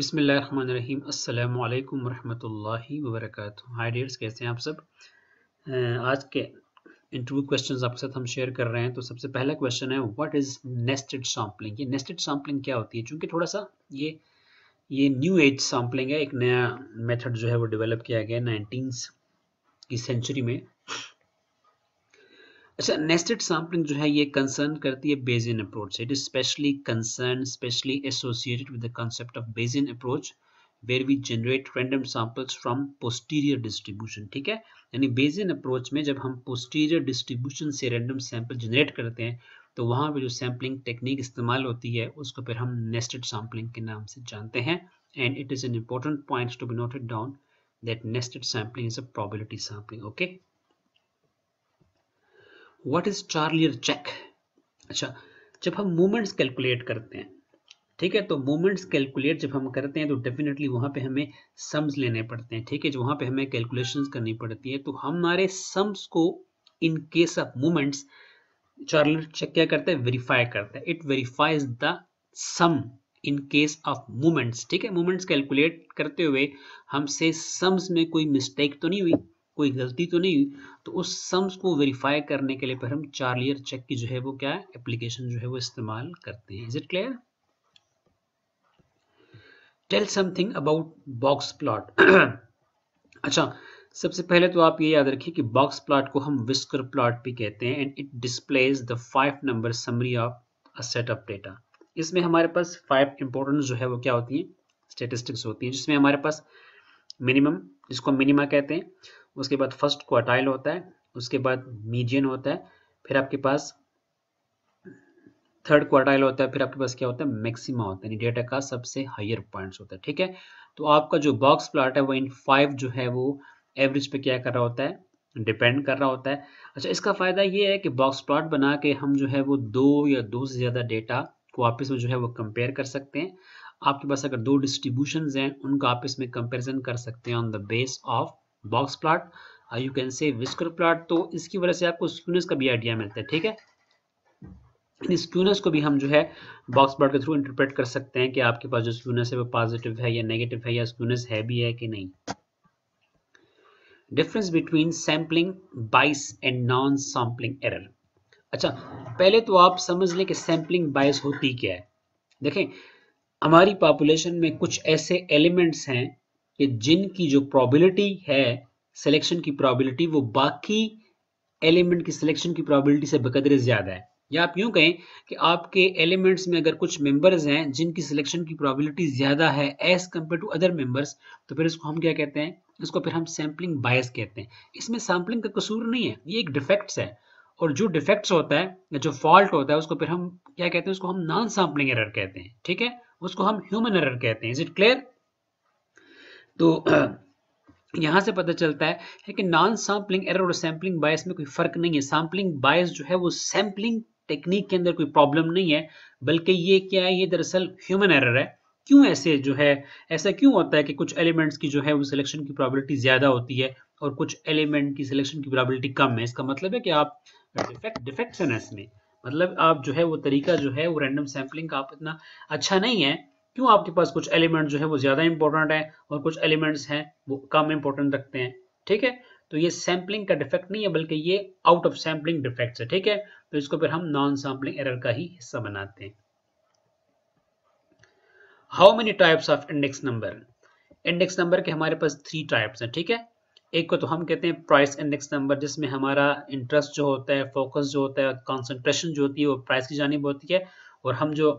बिसमीम् अल्लाम वरहमतुल्लाहि वबरकatuh हाय डियर्स कैसे हैं आप सब आज के इंटरव्यू क्वेश्चंस आपके साथ हम शेयर कर रहे हैं तो सबसे पहला क्वेश्चन है व्हाट इज़ नेस्टेड सैम्पलिंग ये नेस्टेड सैम्पलिंग क्या होती है चूंकि थोड़ा सा ये ये न्यू एज सैम्पलिंग है एक नया मेथड जो है वो डेवलप किया गया नाइनटीन की सेंचुरी में अच्छा नेस्टेड सैम्पलिंग जो है ये कंसर्न करती है Bayesian approach it is specially concern specially associated with the concept of Bayesian approach where we generate random samples from posterior distribution ठीक है यानी बेजियन अप्रोच में जब हम पोस्टीरियर डिस्ट्रीब्यूशन से रैंडम सैंपल जनरेट करते हैं तो वहां पर जो सैंपलिंग टेक्निक इस्तेमाल होती है उसको फिर हम नेस्टेड सैम्पलिंग के नाम से जानते हैं and it is an important point to be noted down that nested sampling is a probability sampling okay what is Charlier check अच्छा जब हम मोमेंट्स कैलकुलेट करते हैं ठीक है तो मोमेंट्स कैलकुलेट जब हम करते हैं तो डेफिनेटली वहां पे हमें सम्स लेने पड़ते हैं ठीक है जो वहां पे हमें कैलकुलेशंस करनी पड़ती है तो हमारे सम्स को in case of moments Charlier check क्या करता है वेरीफाई करता है it verifies the sum in case of moments ठीक है मोमेंट्स कैलकुलेट करते हुए हमसे सम्स में कोई मिस्टेक तो नहीं हुई कोई गलती तो नहीं तो उस सम्स को वेरीफाई करने के लिए पर हम चार्लियर चेक की जो है वो क्या है एप्लीकेशन जो है वो इस्तेमाल करते हैं is it clear tell something about box plot अच्छा सबसे पहले तो आप ये याद रखिए कि बॉक्स प्लॉट को हम विस्कर प्लॉट भी कहते हैं and it displays the five number summary of a set of data इसमें हमारे पास फाइव इंपॉर्टेंट जो है वो क्या होती है स्टेटिस्टिक्स होती है जिसमें हमारे पास मिनिमम जिसको मिनिमा कहते हैं उसके बाद फर्स्ट क्वार्टाइल होता है उसके बाद मीडियन होता है फिर आपके पास थर्ड क्वार्टाइल होता है फिर आपके पास क्या होता है मैक्सिमा होता है डेटा का सबसे हायर पॉइंट्स होता है ठीक है तो आपका जो बॉक्स प्लाट है वो इन फाइव जो है वो एवरेज पे क्या कर रहा होता है डिपेंड कर रहा होता है अच्छा इसका फ़ायदा ये है कि बॉक्स प्लॉट बना के हम जो है वो दो या दो से ज़्यादा डेटा को आपस में जो है वो कंपेयर कर सकते हैं आपके पास अगर दो डिस्ट्रीब्यूशन हैं उनका आपस में कंपेरिजन कर सकते हैं on the base of box plot और you can say whisker plot तो इसकी वजह से आपको स्क्यूनस का भी आइडिया मिलता है ठीक है इन स्क्यूनस को भी हम जो है बॉक्स प्लॉट के थ्रू इंटरप्रेट कर सकते हैं कि आपके पास जो स्क्यूनस है वो पॉजिटिव है या नेगेटिव है या स्क्यूनस है भी है कि नहीं difference between sampling bias and non sampling error अच्छा पहले तो आप समझ लें कि सैम्पलिंग बाइस होती क्या है देखें हमारी पॉपुलेशन में कुछ ऐसे एलिमेंट्स हैं कि जिनकी जो प्रोबेबिलिटी है सिलेक्शन की प्रोबेबिलिटी वो बाकी एलिमेंट की सिलेक्शन की प्रोबेबिलिटी से बकदरे ज़्यादा है या आप यूं कहें कि आपके एलिमेंट्स में अगर कुछ मेंबर्स हैं जिनकी सिलेक्शन की प्रोबेबिलिटी ज़्यादा है as compare to other members तो फिर इसको हम क्या कहते हैं इसको फिर हम सैम्पलिंग बायस कहते हैं इसमें सैम्पलिंग का कसूर नहीं है ये एक डिफेक्ट्स है और जो डिफेक्ट्स होता है जो फॉल्ट होता है उसको फिर हम क्या कहते हैं उसको हम नॉन सैम्पलिंग एरर कहते हैं ठीक है उसको हम ह्यूमन एरर कहते हैं इज इट क्लियर तो यहाँ से पता चलता है, है कि नॉन सैम्पलिंग एरर और सैम्पलिंग बायस में कोई फर्क नहीं है सैम्पलिंग बायस जो है वो सैम्पलिंग टेक्निक के अंदर कोई प्रॉब्लम नहीं है बल्कि ये क्या है ये दरअसल ह्यूमन एरर है क्यों ऐसे जो है ऐसा क्यों होता है कि कुछ एलिमेंट्स की जो है वो सिलेक्शन की प्रॉबिलिटी ज़्यादा होती है और कुछ एलिमेंट की सिलेक्शन की प्रॉबिलिटी कम है इसका मतलब है कि आप डिफेक्ट है इसमें मतलब आप जो है वो तरीका जो है वो रैंडम सैम्पलिंग का आप इतना अच्छा नहीं है क्यों आपके पास कुछ एलिमेंट जो है वो ज़्यादा इंपॉर्टेंट है और कुछ एलिमेंट्स हैं वो कम इंपॉर्टेंट रखते हैं ठीक है तो ये सैम्पलिंग का डिफेक्ट नहीं है बल्कि ये आउट ऑफ सैम्पलिंग डिफेक्ट है ठीक है तो इसको फिर हम नॉन सैम्पलिंग एरर का ही हिस्सा बनाते हैं how many types of index number index number के हमारे पास थ्री टाइप्स हैं ठीक है एक को तो हम कहते हैं प्राइस इंडेक्स नंबर जिसमें हमारा इंटरेस्ट जो होता है फोकस जो होता है कॉन्सेंट्रेशन जो होती है वो प्राइस की जानी होती है और हम जो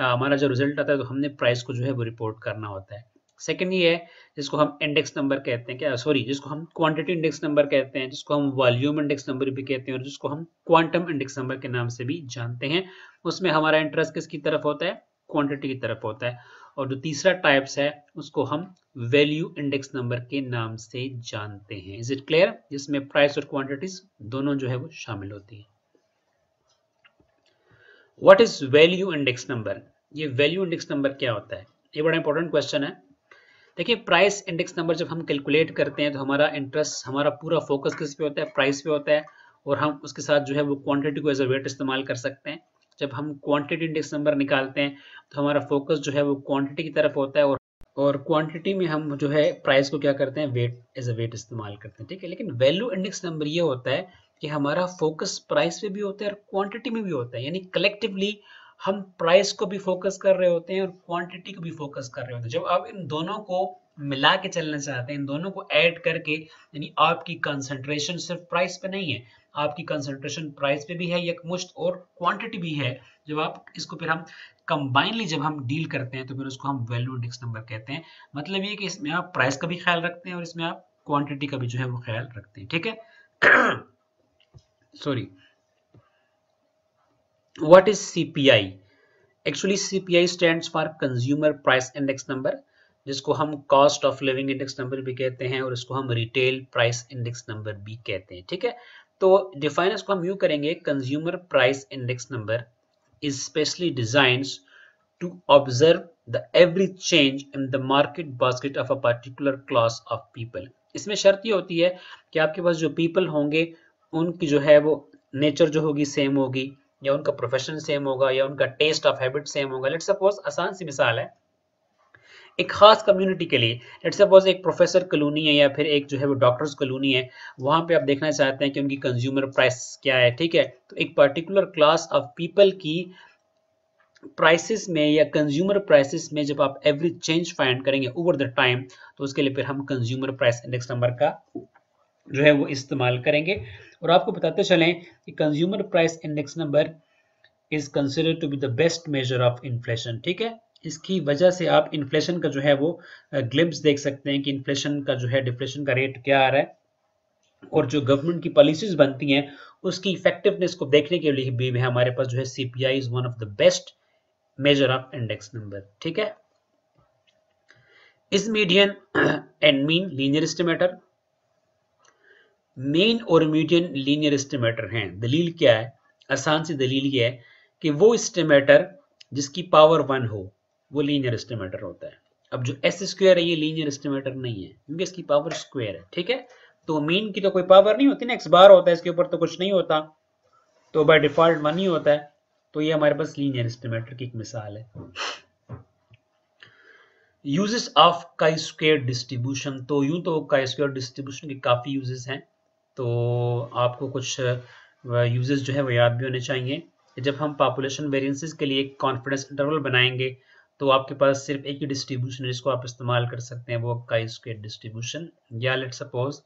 हमारा जो रिजल्ट आता है तो हमने प्राइस को जो है वो रिपोर्ट करना होता है सेकेंड ये है जिसको हम इंडेक्स नंबर कहते हैं क्या सॉरी जिसको हम क्वांटिटी इंडेक्स नंबर कहते हैं जिसको हम वॉल्यूम इंडेक्स नंबर भी कहते हैं और जिसको हम क्वांटम इंडेक्स नंबर के नाम से भी जानते हैं उसमें हमारा इंटरेस्ट किसकी तरफ होता है क्वांटिटी की तरफ होता है और जो तीसरा टाइप्स है उसको हम वैल्यू इंडेक्स नंबर के नाम से जानते हैं इज इट क्लियर जिसमें प्राइस और क्वांटिटीज दोनों जो है वो शामिल होती है what is value index number ये वैल्यू इंडेक्स नंबर क्या होता है ये बड़ा इंपॉर्टेंट क्वेश्चन है देखिए प्राइस इंडेक्स नंबर जब हम कैलकुलेट करते हैं तो हमारा इंटरेस्ट हमारा पूरा फोकस किस पे होता है प्राइस पे होता है और हम उसके साथ जो है वो क्वांटिटी को एज अ वेट इस्तेमाल कर सकते हैं जब हम क्वांटिटी इंडेक्स नंबर निकालते हैं तो हमारा फोकस जो है वो क्वांटिटी की तरफ होता है और और क्वांटिटी में हम जो है प्राइस को क्या करते हैं वेट एज अ वेट इस्तेमाल करते हैं ठीक है लेकिन वैल्यू इंडेक्स नंबर ये होता है कि हमारा फोकस प्राइस पे भी होता है और क्वांटिटी में भी होता है यानी कलेक्टिवली हम प्राइस को भी फोकस कर रहे होते हैं और क्वांटिटी को भी फोकस कर रहे होते हैं जब आप इन दोनों को मिला के चलना चाहते हैं इन दोनों को ऐड करके यानी आपकी कंसंट्रेशन सिर्फ प्राइस पे नहीं है आपकी कंसंट्रेशन प्राइस पे भी है एक मुश्त और क्वांटिटी भी है जब आप इसको फिर हम कंबाइनली जब हम डील करते हैं तो फिर उसको हम वैल्यू इंडेक्स नंबर कहते हैं मतलब ये कि इसमें आप प्राइस का भी ख्याल रखते हैं और इसमें आप क्वांटिटी का भी जो है वो ख्याल रखते हैं ठीक है sorry what is cpi actually CPI stands for consumer price index number जिसको हम cost of living index number भी कहते हैं और इसको हम रिटेल प्राइस इंडेक्स नंबर भी कहते हैं ठीक है तो डिफाइन इसको हम यू करेंगे consumer price index number is specially design to observe the every change in the market basket of a particular class of people इसमें शर्त यह होती है कि आपके पास जो पीपल होंगे उनकी जो है वो नेचर जो होगी सेम होगी या उनका प्रोफेशन सेम होगा या उनका टेस्ट ऑफ हैबिट सेम होगा लेट सपोज आसान सी मिसाल है एक खास कम्युनिटी के लिए लेट सपोज एक प्रोफेसर कलोनी है या फिर एक जो है वो डॉक्टर्स कलोनी है वहां पे आप देखना चाहते हैं कि उनकी कंज्यूमर प्राइस क्या है ठीक है तो एक पर्टिकुलर क्लास ऑफ पीपल की प्राइसेस में या कंज्यूमर प्राइसेस में जब आप एवरी चेंज फाइंड करेंगे ओवर द टाइम तो उसके लिए फिर हम कंज्यूमर प्राइस इंडेक्स नंबर का जो है वो इस्तेमाल करेंगे और आपको बताते चलें कि consumer price index number is consider to be the best measure of inflation ठीक है इसकी वजह से आप इन्फ्लेशन का जो है वो ग्लिम्स देख सकते हैं कि इन्फ्लेशन का जो है डिफ्लेशन का रेट क्या आ रहा है और जो गवर्नमेंट की पॉलिसीज बनती हैं उसकी इफेक्टिवनेस को देखने के लिए भी हमारे पास जो है C P I is one of the best measure of index number ठीक है is median and mean linear estimator mean और मीडियन लीनियर स्टेमेटर हैं दलील क्या है आसान सी दलील ये है कि वो स्टेमेटर जिसकी पावर वन हो वो लीनियर स्टेमेटर होता है अब जो एस स्क्वेयर है ये लीनियर स्टेमेटर नहीं है क्योंकि इसकी पावर स्क्वेयर है ठीक है तो मीन की तो कोई पावर नहीं होती ना एक्स बार होता है इसके ऊपर तो कुछ नहीं होता तो बाय डिफॉल्ट वन ही होता है तो ये हमारे पास लीनियर स्टेमेटर की एक मिसाल है uses of chi square distribution तो यूं तो काई स्क्वेयर डिस्ट्रीब्यूशन के काफी यूजेस हैं तो आपको कुछ यूजेस जो है वो याद भी होने चाहिए जब हम पॉपुलेशन वेरिएंसेस के लिए कॉन्फिडेंस इंटरवल बनाएंगे तो आपके पास सिर्फ एक ही डिस्ट्रीब्यूशन है जिसको आप इस्तेमाल कर सकते हैं वो काई स्क्वेयर डिस्ट्रीब्यूशन या लेट सपोज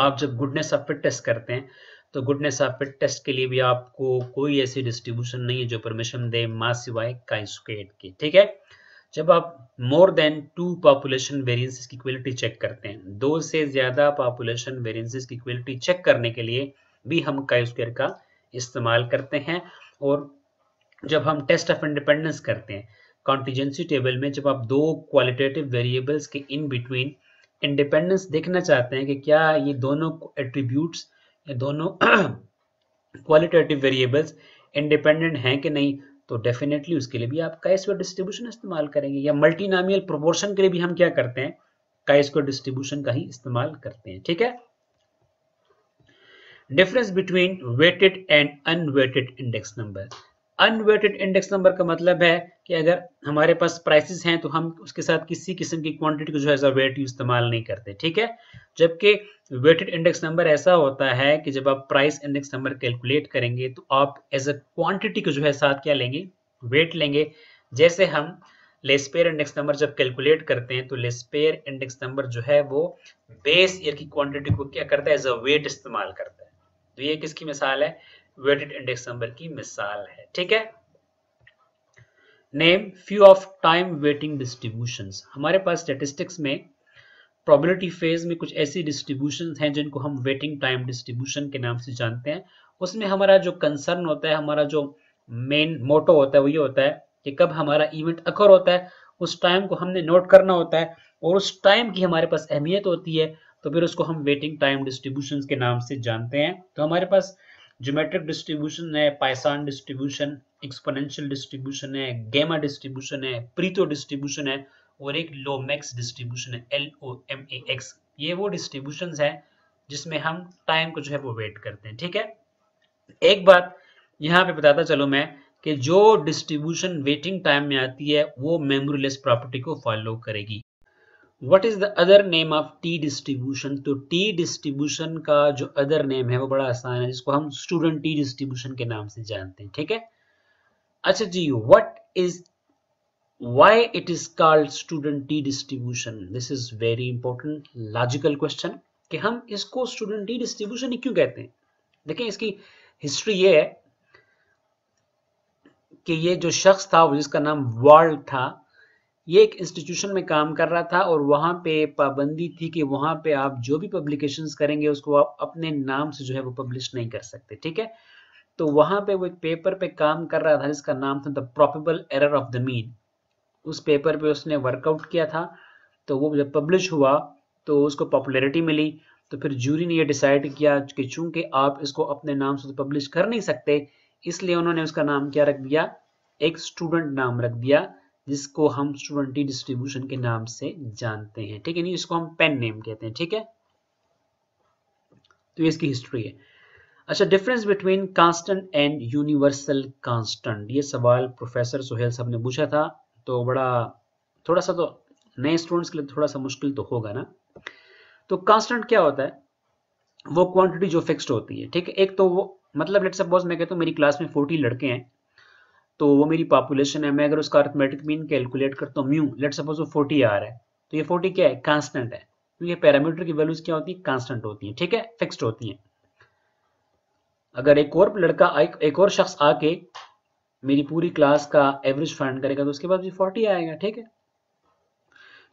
आप जब गुडनेस ऑफ फिट टेस्ट करते हैं तो गुडनेस ऑफ फिट टेस्ट के लिए भी आपको कोई ऐसी डिस्ट्रीब्यूशन नहीं है जो परमिशन दे मास सिवाय काई स्क्वेयर की ठीक है जब आप more than two population variances की क्वालिटी चेक करते हैं दो से ज्यादा पॉपुलेशन वेरियंसिस की क्वालिटी चेक करने के लिए भी हम काई का इस्तेमाल करते हैं और जब हम टेस्ट ऑफ इंडिपेंडेंस करते हैं कॉन्टीजेंसी टेबल में जब आप दो क्वालिटेटिव वेरिएबल्स के इन बिटवीन इंडिपेंडेंस देखना चाहते हैं कि क्या ये दोनों एट्रीब्यूट्स या दोनों क्वालिटेटिव वेरिएबल्स इंडिपेंडेंट हैं कि नहीं तो डेफिनेटली उसके लिए भी आप काई स्क्वायर डिस्ट्रीब्यूशन इस्तेमाल करेंगे या मल्टीनामियल प्रोपोर्शन के लिए भी हम क्या करते हैं काई स्क्वायर डिस्ट्रीब्यूशन का ही इस्तेमाल करते हैं ठीक है difference between weighted and unweighted index number unweighted index number का मतलब है कि अगर हमारे पास प्राइसेस हैं तो हम उसके साथ किसी किस्म की क्वांटिटी को जो है वेट इस्तेमाल नहीं करते ठीक है जबकि वेटेड इंडेक्स नंबर ऐसा होता है कि जब आप प्राइस इंडेक्स नंबर कैलकुलेट करेंगे तो आप एज अ क्वांटिटी को जो है साथ क्या लेंगे वेट लेंगे जैसे हम लेस्पेयर इंडेक्स नंबर जब कैलकुलेट करते हैं तो लेस्पेयर इंडेक्स नंबर जो है वो बेस ईयर की क्वांटिटी को क्या करता है एज अ वेट इस्तेमाल करता है तो ये किसकी मिसाल है वेटेड इंडेक्स नंबर की मिसाल है ठीक है name few of time waiting distribution हमारे पास स्टेटिस्टिक्स में प्रोबेबिलिटी फेज में कुछ ऐसी डिस्ट्रीब्यूशन हैं जिनको हम वेटिंग टाइम डिस्ट्रीब्यूशन के नाम से जानते हैं उसमें हमारा जो कंसर्न होता है हमारा जो मेन मोटो होता है वो ये होता है कि कब हमारा इवेंट अकर होता है उस टाइम को हमने नोट करना होता है और उस टाइम की हमारे पास अहमियत होती है तो फिर उसको हम वेटिंग टाइम डिस्ट्रीब्यूशन के नाम से जानते हैं तो हमारे पास ज्योमेट्रिक डिस्ट्रीब्यूशन है पाइसान डिस्ट्रीब्यूशन एक्सपोनेंशियल डिस्ट्रीब्यूशन है गेमा डिस्ट्रीब्यूशन है प्रीतो डिस्ट्रीब्यूशन है और एक लोमैक्स डिस्ट्रीब्यूशन है L O M A X ये वो डिस्ट्रीब्यूशन है जिसमें हम टाइम को जो है वो वेट करते हैं ठीक है एक बात यहाँ पे बताता चलो मैं कि जो डिस्ट्रीब्यूशन वेटिंग टाइम में आती है वो मेमोरीलेस प्रॉपर्टी को फॉलो करेगी what is the other name of T distribution तो टी डिस्ट्रीब्यूशन का जो अदर नेम है वो बड़ा आसान है जिसको हम स्टूडेंट टी डिस्ट्रीब्यूशन के नाम से जानते हैं ठीक है अच्छा जी what is why it is called student t distribution this is very important logical question कि हम इसको student t distribution ही क्यों कहते हैं देखिए इसकी हिस्ट्री ये है कि ये जो शख्स था जिसका नाम वर्ल्ड था ये एक इंस्टीट्यूशन में काम कर रहा था और वहां पे पाबंदी थी कि वहां पे आप जो भी पब्लिकेशंस करेंगे उसको आप अपने नाम से जो है वो पब्लिश नहीं कर सकते ठीक है तो वहां पे वो एक पेपर पे काम कर रहा था जिसका नाम था the probable error of the mean उस पेपर पे उसने वर्कआउट किया था तो वो जब पब्लिश हुआ तो उसको पॉपुलरिटी मिली तो फिर जूरी ने ये डिसाइड किया कि चूंकि आप इसको अपने नाम से तो पब्लिश कर नहीं सकते इसलिए उन्होंने उसका नाम क्या रख दिया एक स्टूडेंट नाम रख दिया जिसको हम स्टूडेंटी डिस्ट्रीब्यूशन के नाम से जानते हैं ठीक है नहीं इसको हम पेन नेम कहते हैं ठीक है तो ये इसकी हिस्ट्री है अच्छा difference between constant and universal constant ये सवाल प्रोफेसर सोहेल साहब ने पूछा था तो बड़ा थोड़ा सा तो नए स्टूडेंट्स के लिए थोड़ा सा मुश्किल तो होगा ना तो कांस्टेंट क्या होता है वो क्वांटिटी जो फिक्स्ड होती है ठीक है एक तो वो मतलब लेट सपोज मैं कहता हूँ मेरी क्लास में फोर्टी लड़के हैं तो वो मेरी पॉपुलेशन है मैं अगर उसका अर्थमेटिक मीन कैलकुलेट करता हूँ म्यू लेट सपोज वो फोर्टी आ रहा है तो ये फोर्टी क्या है कांस्टेंट है क्योंकि तो पैरामीटर की वैल्यूज क्या होती है कांस्टेंट होती है ठीक है फिक्स्ड होती है अगर एक और लड़का एक, एक और शख्स आके मेरी पूरी क्लास का एवरेज फाइंड करेगा तो उसके बाद भी फोर्टी आएगा ठीक है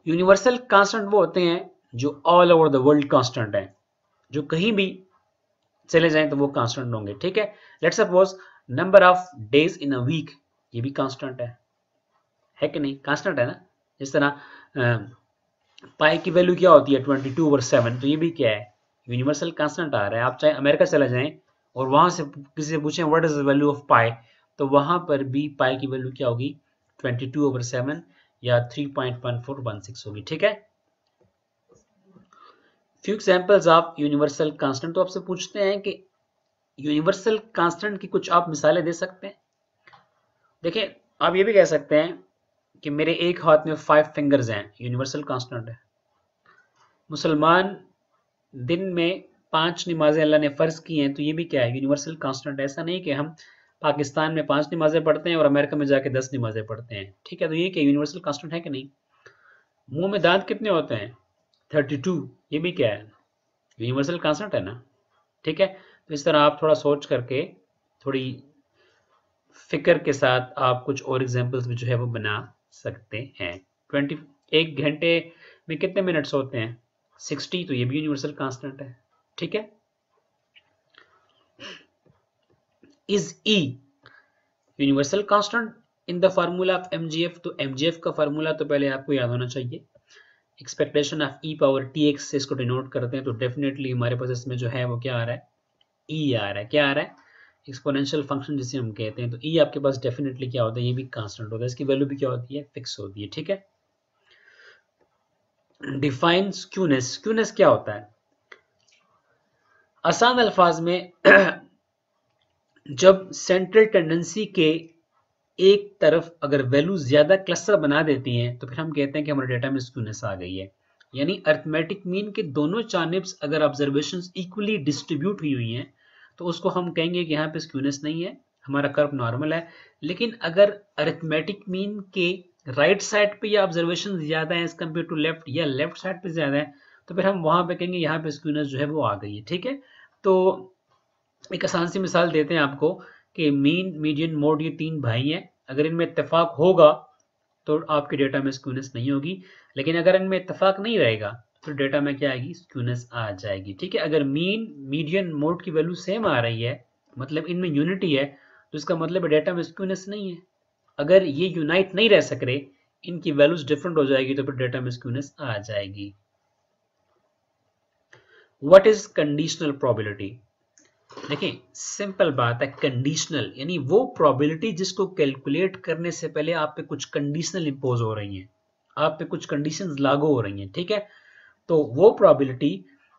यूनिवर्सल कांस्टेंट वो होते हैं जो all over the world constant हैं जो कहीं भी चले जाएं तो वो कांस्टेंट होंगे ठीक है let suppose number of days in a week ये भी कांस्टेंट है है कि नहीं कांस्टेंट है ना जिस तरह पाई की वैल्यू क्या होती है ट्वेंटी टू ओवर सेवन तो ये भी क्या है यूनिवर्सल कांस्टेंट आ रहा है आप चाहे अमेरिका चले जाएं और वहां से किसी से पूछें what is the value of pi तो वहां पर भी पाई की वैल्यू क्या होगी 22 ओवर सेवन या 3.1416 होगी ठीक है few examples of universal constant तो आपसे पूछते हैं कि यूनिवर्सल कांस्टेंट की कुछ आप मिसालें दे सकते हैं देखिए आप ये भी कह सकते हैं कि मेरे एक हाथ में फाइव फिंगर्स हैं यूनिवर्सल कांस्टेंट है मुसलमान दिन में पांच नमाजें अल्लाह ने फ़र्ज की हैं तो ये भी क्या है यूनिवर्सल कांस्टेंट ऐसा नहीं कि हम पाकिस्तान में पांच नमाजें पढ़ते हैं और अमेरिका में जाके दस नमाजें पढ़ते हैं ठीक है तो ये क्या यूनिवर्सल कांस्टेंट है कि नहीं मुंह में दांत कितने होते हैं थर्टी टू ये भी क्या है यूनिवर्सल कांस्टेंट है ना ठीक है तो इस तरह आप थोड़ा सोच करके थोड़ी फिकर के साथ आप कुछ और एग्जाम्पल्स भी जो है वो बना सकते हैं ट्वेंटी एक घंटे में कितने मिनट्स होते हैं सिक्सटी तो ये भी यूनिवर्सल कांस्टेंट है ठीक है is e universal constant in the formula of MGF तो एमजीएफ का फार्मूला तो पहले आपको याद होना चाहिए expectation of e power t x से इसको डिनोट करते हैं तो डेफिनेटली हमारे पास इसमें जो है वो क्या आ रहा है ई e आ रहा है क्या आ रहा है एक्सपोनेंशियल फंक्शन जिसे हम कहते हैं तो ई e आपके पास डेफिनेटली क्या होता है ये भी कांस्टेंट होता है इसकी वैल्यू भी क्या होती है फिक्स होती है ठीक है डिफाइन स्क्यूनेस स्क्यूनेस क्या होता है आसान अल्फाज में जब सेंट्रल टेंडेंसी के एक तरफ अगर वैल्यू ज्यादा क्लस्टर बना देती हैं तो फिर हम कहते हैं कि हमारे डेटा में स्क्यूनेस आ गई है यानी अर्थमेटिक मीन के दोनों जानब्स अगर ऑब्जर्वेशन इक्वली डिस्ट्रीब्यूट हुई हुई हैं तो उसको हम कहेंगे कि यहाँ पे स्क्यूनेस नहीं है हमारा कर्व नॉर्मल है लेकिन अगर अरिथमेटिक मीन के राइट साइड पे या ऑब्जर्वेशन ज्यादा है एज कम्पेयर टू लेफ्ट या लेफ्ट साइड पे ज्यादा है तो फिर हम वहां पे कहेंगे यहाँ पे स्क्यूनेस जो है वो आ गई है ठीक है तो एक आसान सी मिसाल देते हैं आपको कि मीन मीडियन मोड ये तीन भाई हैं अगर इनमें इतफाक होगा तो आपके डेटा में स्क्यूनेस नहीं होगी लेकिन अगर इनमें इतफाक नहीं रहेगा तो डेटा में क्या आएगी स्क्यूनेस आ जाएगी ठीक है अगर मीन मीडियन मोड की वैल्यू सेम आ रही है मतलब इनमें यूनिटी है तो इसका मतलब डेटा में स्क्यूनेस नहीं है अगर ये यूनाइट नहीं रह सक रहे इनकी वैल्यूज डिफरेंट हो जाएगी तो फिर डेटा में स्क्यूनेस आ जाएगी वट इज कंडीशनल प्रॉबिलिटी देखिए सिंपल बात है कंडीशनल यानी वो प्रॉबिलिटी जिसको कैलकुलेट करने से पहले आप पे कुछ कंडीशनल इंपोज हो रही है आप पे कुछ कंडीशंस लागू हो रही हैं ठीक है तो वो प्रॉबिलिटी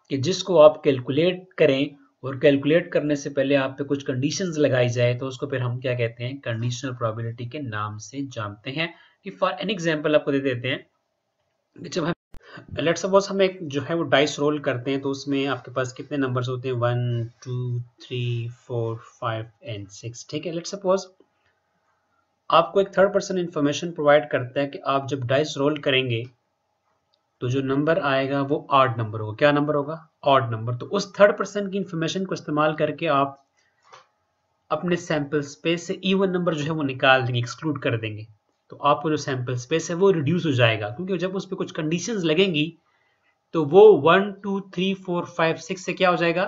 कि जिसको आप कैलकुलेट करें और कैलकुलेट करने से पहले आप पे कुछ कंडीशंस लगाई जाए तो उसको फिर हम क्या कहते हैं कंडीशनल प्रॉबिलिटी के नाम से जानते हैं कि फॉर एन एग्जाम्पल आपको दे देते हैं जब हम लेट सपोज हम एक जो है वो डाइस रोल करते हैं तो उसमें आपके पास कितने नंबर्स होते हैं one two three four five and six ठीक है लेट सपोज आपको एक थर्ड पर्सन इंफॉर्मेशन प्रोवाइड करता है कि आप जब डाइस रोल करेंगे तो जो नंबर आएगा वो ऑड नंबर होगा क्या नंबर होगा ऑड नंबर तो उस थर्ड पर्सन की इंफॉर्मेशन को इस्तेमाल करके आप अपने सैंपल स्पेस से इवन नंबर जो है वो निकाल देंगे एक्सक्लूड कर देंगे तो आपको जो सैंपल स्पेस है वो रिड्यूस हो जाएगा क्योंकि जब उस पर कुछ कंडीशन लगेंगी तो वो one two three four five six से क्या हो जाएगा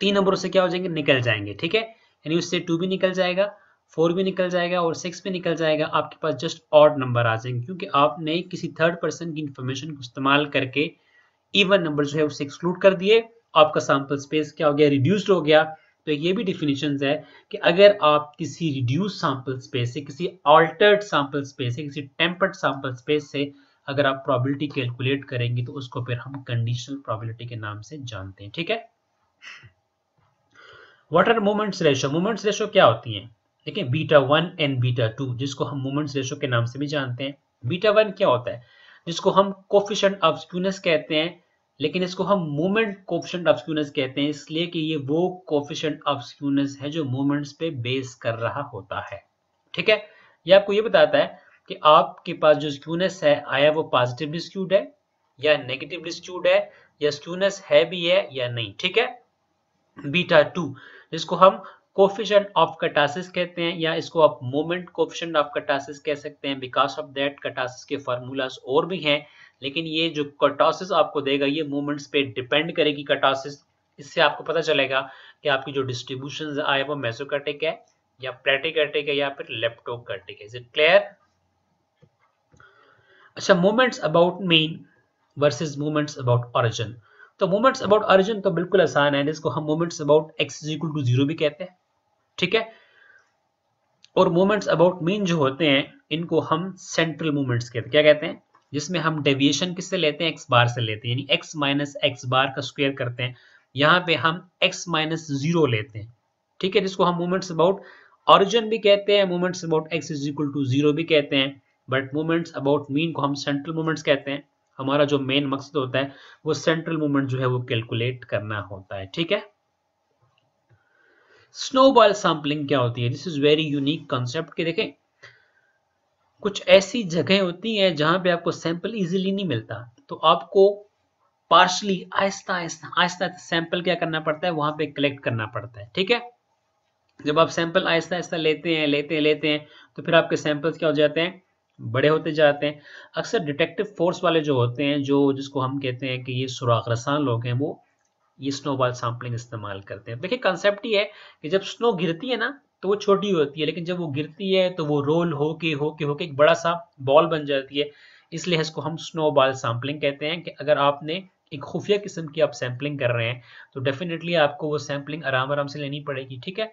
तीन नंबरों से क्या हो जाएंगे निकल जाएंगे ठीक है यानी उससे टू भी निकल जाएगा फोर भी निकल जाएगा और सिक्स भी निकल जाएगा आपके पास जस्ट ऑड नंबर आ जाएंगे क्योंकि आपने किसी थर्ड पर्सन की इन्फॉर्मेशन को इस्तेमाल करके इवन नंबर जो है उसे एक्सक्लूड कर दिए आपका सैम्पल स्पेस क्या हो गया रिड्यूस्ड हो गया तो ये भी डिफिनेशन है कि अगर आप किसी रिड्यूस सैंपल स्पेस से किसी ऑल्टर्ड सैंपल स्पेस से किसी टेम्पर्ड सैंपल स्पेस से अगर आप प्रॉबिलिटी कैलकुलेट करेंगे तो उसको फिर हम कंडीशनल प्रॉबिलिटी के नाम से जानते हैं ठीक है आर मोमेंट्स रेशो मूवमेंट्स रेशो क्या होती है ठीक है beta one and beta two जिसको हम मोमेंट्स रेशो के नाम से भी जानते हैं बीटा वन क्या होता है जिसको हम कोफिशेंट ऑफ स्क्यूनेस कहते हैं लेकिन इसको हम मोमेंट कोफिशेंट ऑफ स्क्यूनेस कहते हैं इसलिए कि ये वो कोफिशेंट ऑफ स्क्यूनेस है जो मोमेंट्स पे बेस कर रहा होता है ठीक है ये आपको ये बताता है कि आपके पास जो स्क्यूनेस है आया वो पॉजिटिव स्क्यूड है या नेगेटिव स्क्यूड है या स्क्यूनेस है भी है या नहीं ठीक है बीटा टू जिसको हम कोफिशेंट ऑफ कटासिस कहते हैं या इसको आप मोमेंट कोफिशेंट ऑफ कटासिस कह सकते हैं बिकॉज ऑफ दैट कटासिस के फार्मूलाज और भी हैं लेकिन ये जो कटासिस आपको देगा ये मोमेंट्स पे डिपेंड करेगी कटासिस इससे आपको पता चलेगा कि आपकी जो डिस्ट्रीब्यूशन आए वो मेसोकर्टिक है या प्लेटिकर्टिक है या फिर लेप्टोकर्टिक है इज इट क्लियर अच्छा moments about mean versus moments about origin तो मोमेंट्स अबाउट ऑरिजन तो बिल्कुल आसान है जिसको हम moments about x equal to zero भी कहते हैं ठीक है और मूवमेंट्स अबाउट मीन जो होते हैं इनको हम सेंट्रल मूवमेंट्स कहते हैं क्या कहते हैं जिसमें हम डेविएशन किससे लेते हैं एक्स बार से लेते हैं यानी एक्स माइनस एक्स बार का स्क्वेयर करते हैं यहां पे हम एक्स माइनस जीरो लेते हैं ठीक है जिसको हम मूवमेंट्स अबाउट ऑरिजन भी कहते हैं movements about x is equal to zero भी कहते हैं बट मूवमेंट्स अबाउट मीन को हम सेंट्रल मूवमेंट्स कहते हैं हमारा जो मेन मकसद होता है वो सेंट्रल मूवमेंट जो है वो कैलकुलेट करना होता है ठीक है स्नोबॉल सैम्पलिंग क्या होती है this is very unique concept के देखें कुछ ऐसी जगह होती हैं जहां पे आपको सैंपल इजीली नहीं मिलता तो आपको पार्शली आहिस्ता आहिस्ता आहिस्ता आहिस्ता सैंपल क्या करना पड़ता है वहां पे कलेक्ट करना पड़ता है ठीक है जब आप सैंपल आहिस्ता आहिस्ता लेते हैं लेते हैं लेते हैं तो फिर आपके सैंपल्स क्या हो जाते हैं बड़े होते जाते हैं अक्सर डिटेक्टिव फोर्स वाले जो होते हैं जो जिसको हम कहते हैं कि ये सुराख रसान लोग हैं वो ये स्नोबॉल सैम्पलिंग इस्तेमाल करते हैं देखिए कंसेप्ट ही है कि जब स्नो गिरती है ना तो वो छोटी होती है लेकिन जब वो गिरती है तो वो रोल होके होके होके एक बड़ा सा बॉल बन जाती है इसलिए इसको हम स्नो बॉल सैम्पलिंग कहते हैं कि अगर आपने एक खुफिया किस्म की आप सैम्पलिंग कर रहे हैं तो डेफिनेटली आपको वो सैम्पलिंग आराम आराम से लेनी पड़ेगी ठीक है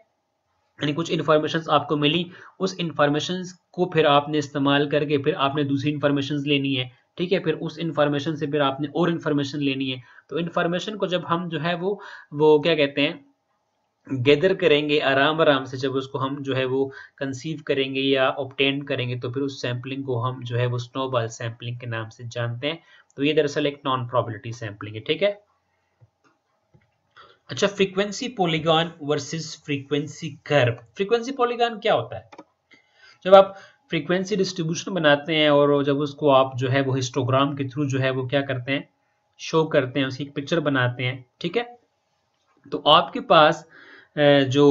यानी कुछ इन्फॉर्मेशन आपको मिली उस इन्फॉर्मेशन को फिर आपने इस्तेमाल करके फिर आपने दूसरी इन्फॉर्मेशन लेनी है ठीक है फिर उस इन्फॉर्मेशन से फिर आपने और इन्फॉर्मेशन लेनी है तो इन्फॉर्मेशन को जब हम जो है वो वो क्या कहते हैं गैदर करेंगे आराम आराम से जब उसको हम जो है वो कंसीव करेंगे या ऑप्टेन करेंगे तो फिर उस सैम्पलिंग को हम जो है वो स्नोबॉल सैम्पलिंग के नाम से जानते हैं तो ये दरअसल एक नॉन प्रॉबिलिटी सैम्पलिंग है ठीक है अच्छा frequency polygon versus frequency curve frequency polygon क्या होता है जब आप फ्रीक्वेंसी डिस्ट्रीब्यूशन बनाते हैं और जब उसको आप जो है वो हिस्टोग्राम के थ्रू जो है वो क्या करते हैं शो करते हैं उसकी एक पिक्चर बनाते हैं ठीक है तो आपके पास जो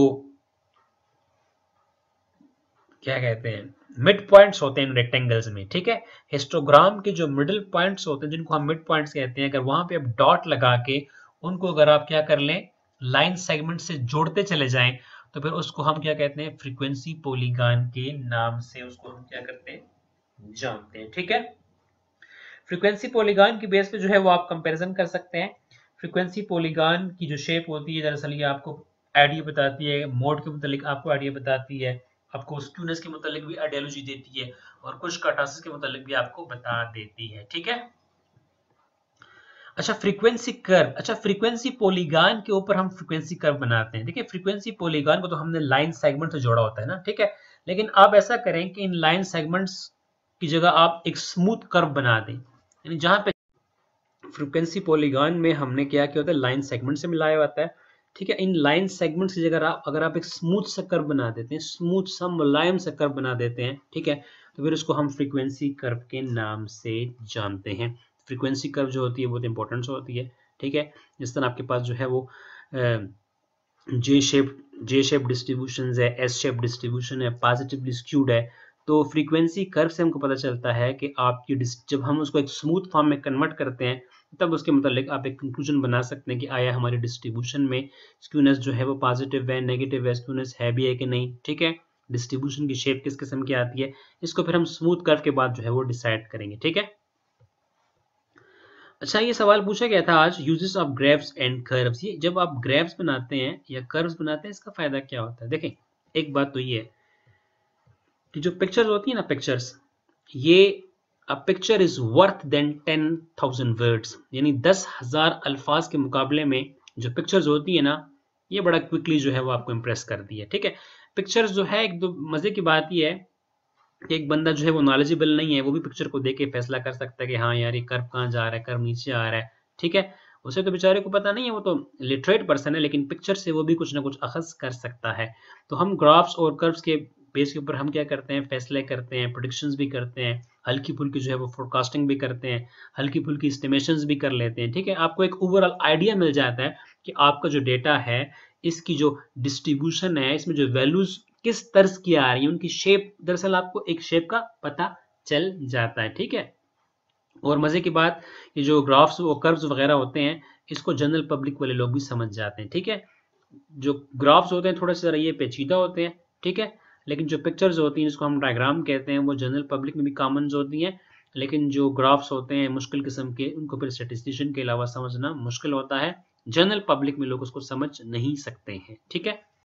क्या कहते हैं मिड पॉइंट्स होते हैं रेक्टेंगल्स में ठीक है हिस्टोग्राम के जो मिडिल पॉइंट्स होते हैं जिनको हम मिड पॉइंट्स कहते हैं अगर वहां पे आप डॉट लगा के उनको अगर आप क्या कर लें लाइन सेगमेंट से जोड़ते चले जाएं तो फिर उसको हम क्या कहते हैं फ्रीक्वेंसी पोलीगान के नाम से उसको हम क्या करते हैं जानते हैं ठीक है फ्रीक्वेंसी पोलीगान की बेस पे जो है वो आप कंपैरिजन कर सकते हैं फ्रीक्वेंसी पोलीगान की जो शेप होती है दरअसल ये आपको आइडिया बताती है मोड के मुतालिक आपको आइडिया बताती है आपको स्क्यूनेस के मुतालिक भी आइडियोलॉजी देती है और कुछ कटासिस के मुतालिक भी आपको बता देती है ठीक है अच्छा फ्रीक्वेंसी कर्व अच्छा फ्रीक्वेंसी पोलीगान के ऊपर हम फ्रीक्वेंसी कर्व बनाते हैं देखिए फ्रीक्वेंसी पोलीगान को तो हमने लाइन सेगमेंट से जोड़ा होता है ना ठीक है लेकिन आप ऐसा करें कि इन लाइन सेगमेंट्स की जगह आप एक स्मूथ कर्व बना दें यानी जहां पे फ्रीक्वेंसी पोलीगान में हमने क्या किया होता है लाइन सेगमेंट से मिलाया होता है ठीक है इन लाइन सेगमेंट्स की जगह आप अगर आप एक स्मूथ सा कर्व बना देते हैं स्मूथ सा मुलायम सा कर्व बना देते हैं ठीक है तो फिर उसको हम फ्रीक्वेंसी कर्व के नाम से जानते हैं फ्रीक्वेंसी कर्व जो होती है बहुत इंपॉर्टेंट होती है ठीक है इस तरह आपके पास जो है वो J shape J shape distribution है एस शेप डिस्ट्रीब्यूशन है पॉजिटिव डिस्क्यूड है तो फ्रीक्वेंसी कर्व से हमको पता चलता है कि आपकी जब हम उसको एक स्मूथ फॉर्म में कन्वर्ट करते हैं तब उसके मतलब आप एक कंक्लूजन बना सकते हैं कि आया हमारे डिस्ट्रीब्यूशन में स्क्यूनेस जो है वो पॉजिटिव है नेगेटिव है स्क्यूनेस है भी है कि नहीं ठीक है डिस्ट्रीब्यूशन की शेप किस किस्म की आती है इसको फिर हम स्मूथ कर्व के बाद जो है वो डिसाइड करेंगे ठीक है अच्छा ये सवाल पूछा गया था आज uses of graphs and curves ये जब आप ग्रेफ्स बनाते हैं या कर्व्स बनाते हैं इसका फायदा क्या होता है देखें एक बात तो ये है कि जो पिक्चर्स होती है ना पिक्चर्स ये a picture is worth then ten thousand words यानी दस हजार अल्फाज के मुकाबले में जो पिक्चर्स होती है ना ये बड़ा क्विकली जो है वो आपको इम्प्रेस करती है ठीक है पिक्चर्स जो है एक दो मजे की बात यह है कि एक बंदा जो है वो नॉलेजेबल नहीं है वो भी पिक्चर को देख के फैसला कर सकता है कि हाँ यार ये कर्व कहाँ जा रहा है कर्व नीचे आ रहा है ठीक है उसे तो बेचारे को पता नहीं है वो तो लिटरेट पर्सन है लेकिन पिक्चर से वो भी कुछ ना कुछ अखज कर सकता है तो हम ग्राफ्स और कर्व्स के बेस के ऊपर हम क्या करते हैं फैसले करते हैं प्रोडिक्शन भी करते हैं हल्की फुल्की जो है वो फोरकास्टिंग भी करते हैं हल्की फुल्की इस्टीमेशन भी कर लेते हैं ठीक है आपको एक ओवरऑल आइडिया मिल जाता है कि आपका जो डेटा है इसकी जो डिस्ट्रीब्यूशन है इसमें जो वैल्यूज किस तर्ज की आ रही है उनकी शेप दरअसल आपको एक शेप का पता चल जाता है ठीक है और मज़े की बात ये जो ग्राफ्स वो कर्व्स वगैरह होते हैं इसको जनरल पब्लिक वाले लोग भी समझ जाते हैं ठीक है जो ग्राफ्स होते हैं थोड़े से ये पेचीदा होते हैं ठीक है लेकिन जो पिक्चर्स होती हैं जिसको हम डायग्राम कहते हैं वो जनरल पब्लिक में भी कॉमन होती हैं लेकिन जो ग्राफ्स होते हैं मुश्किल किस्म के उनको फिर स्टेटिस्टिशियन के अलावा समझना मुश्किल होता है जनरल पब्लिक में लोग उसको समझ नहीं सकते हैं ठीक है